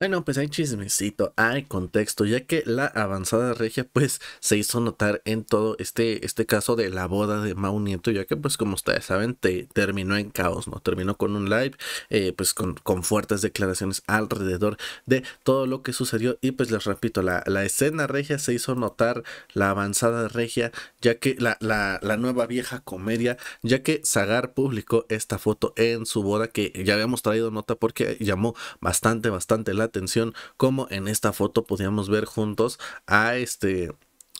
Bueno, pues hay chismecito, hay contexto, ya que la avanzada regia pues se hizo notar en todo este, este caso de la boda de Mau Nieto, ya que pues como ustedes saben terminó en caos, ¿no? Terminó con un live, eh, pues con, fuertes declaraciones alrededor de todo lo que sucedió y pues les repito, la, la escena regia se hizo notar, la avanzada regia, ya que la, la, la nueva vieja comedia, ya que Zagar publicó esta foto en su boda que ya habíamos traído nota porque llamó bastante, bastante la atención como en esta foto podíamos ver juntos a este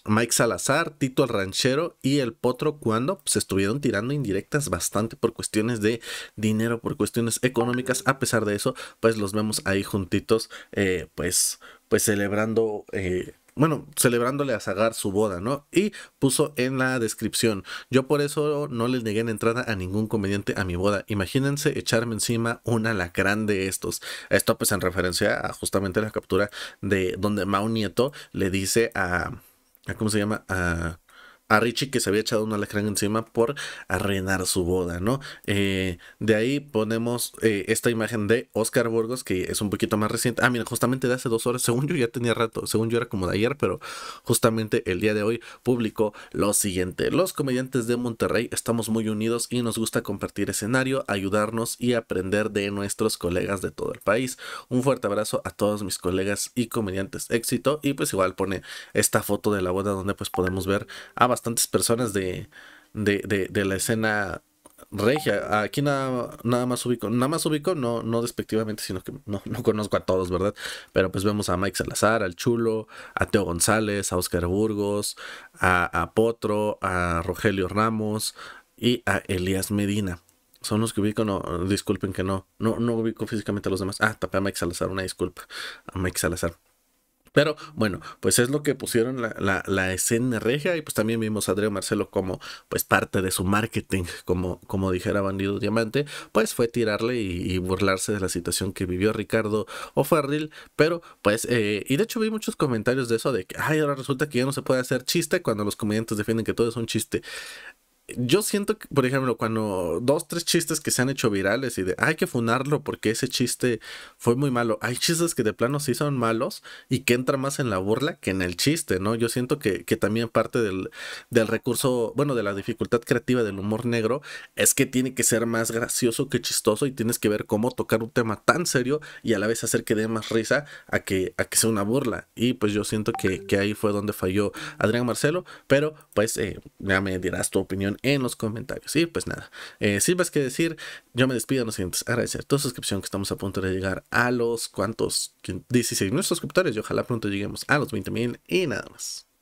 Mike Salazar, Tito el Ranchero y el Potro cuando se pues, estuvieron tirando indirectas bastante por cuestiones de dinero, por cuestiones económicas. A pesar de eso, pues los vemos ahí juntitos, eh, pues, pues celebrando eh, bueno, celebrándole a Zagar su boda, ¿no? Y puso en la descripción, yo por eso no les negué en entrada a ningún conveniente a mi boda. Imagínense echarme encima un alacrán de estos. Esto pues en referencia a justamente la captura de donde Mao Nieto le dice a, a ¿cómo se llama? A a Richie que se había echado una alacrán encima por arruinar su boda, ¿no? Eh, de ahí ponemos eh, esta imagen de Oscar Burgos, que es un poquito más reciente. Ah, mira, justamente de hace dos horas, según yo ya tenía rato, según yo era como de ayer, pero justamente el día de hoy publicó lo siguiente. Los comediantes de Monterrey estamos muy unidos y nos gusta compartir escenario, ayudarnos y aprender de nuestros colegas de todo el país. Un fuerte abrazo a todos mis colegas y comediantes. Éxito. Y pues igual pone esta foto de la boda donde pues podemos ver a bastantes personas de, de, la escena regia. Aquí nada, nada más ubico, nada más ubico, no, no despectivamente, sino que no, conozco a todos, ¿verdad? Pero pues vemos a Mike Salazar, al Chulo, a Teo González, a Oscar Burgos, a, Potro, a Rogelio Ramos y a Elías Medina. Son los que ubico, no, disculpen que no, no, no ubico físicamente a los demás. Ah, tapé a Mike Salazar, una disculpa, a Mike Salazar. Pero bueno, pues es lo que pusieron la, la, escena regia y pues también vimos a Andrea Marcelo como pues parte de su marketing, como, como dijera Bandido Diamante, pues fue tirarle y, burlarse de la situación que vivió Ricardo O'Farrill, pero pues, eh, y de hecho vi muchos comentarios de eso de que, ay, ahora resulta que ya no se puede hacer chiste cuando los comediantes defienden que todo es un chiste yo siento que, por ejemplo, cuando dos, tres chistes que se han hecho virales y de hay que funarlo porque ese chiste fue muy malo. Hay chistes que de plano sí son malos y que entra más en la burla que en el chiste, ¿no? Yo siento que, que también parte del, del, recurso, bueno, de la dificultad creativa del humor negro es que tiene que ser más gracioso que chistoso y tienes que ver cómo tocar un tema tan serio y a la vez hacer que dé más risa a que, a que sea una burla. Y pues yo siento que, que ahí fue donde falló Adrián Marcelo, pero pues eh, ya me dirás tu opinión en los comentarios. Y pues nada, eh, sin más que decir, yo me despido, los siguientes agradecer tu suscripción que estamos a punto de llegar a los cuantos, 16 mil suscriptores y ojalá pronto lleguemos a los 20.000 y nada más.